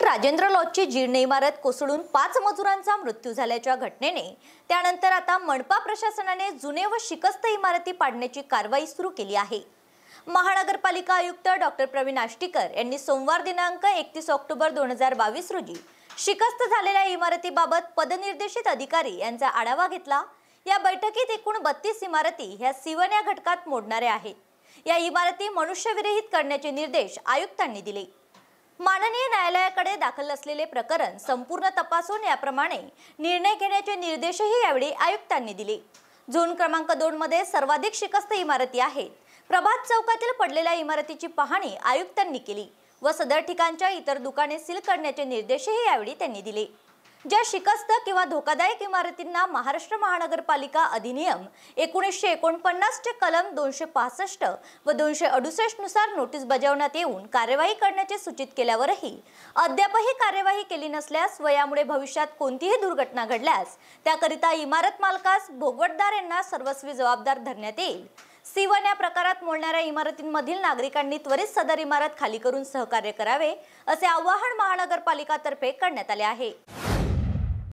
राजेंद्र लॉजची जीर्ण इमारत कोसळून पाच मजुरांचा मृत्यू झाल्याच्या घटनेने त्यानंतर आता मनपा प्रशासनाने जुने व शिकस्त इमारती पाडण्याची कारवाई सुरू केली आहे महानगरपालिका आयुक्त डॉक्टर प्रवीण आष्टीकर यांनी सोमवार दिनांक एकतीस ऑक्टोबर दोन हजार बावीस रोजी शिकस्त झालेल्या इमारतीबाबत पदनिर्देशित अधिकारी यांचा आढावा घेतला या बैठकीत एकूण बत्तीस इमारती ह्या सिवन या घटकात मोडणाऱ्या आहेत या इमारती मनुष्यविरहित करण्याचे निर्देश आयुक्तांनी दिले माननीय न्यायालयाकडे दाखल असलेले प्रकरण संपूर्ण तपासून याप्रमाणे निर्णय घेण्याचे निर्देशही यावेळी आयुक्तांनी दिले झोन क्रमांक दोन मध्ये सर्वाधिक शिकस्त इमारती आहेत प्रभात चौकातील पडलेल्या इमारतीची पाहणी आयुक्तांनी केली व सदर ठिकाणच्या इतर दुकाने सील करण्याचे निर्देशही यावेळी त्यांनी दिले ज्या शिकस्त किंवा धोकादायक इमारतींना महाराष्ट्र महानगरपालिका अधिनियम एकोणीसशे एकोणपन्नासचे कलम दोनशे पासष्ट व दोनशे अडुसष्टनुसार नोटीस बजावण्यात येऊन कार्यवाही करण्याचे सूचित केल्यावरही अद्यापही कार्यवाही केली नसल्यास व यामुळे भविष्यात कोणतीही दुर्घटना घडल्यास त्याकरिता इमारत मालकास भोगवटदार यांना सर्वस्वी जबाबदार धरण्यात येईल सीवन या प्रकारात मोडणाऱ्या इमारतींमधील नागरिकांनी त्वरित सदर इमारत खाली करून सहकार्य करावे असे आवाहन महानगरपालिकातर्फे करण्यात आले आहे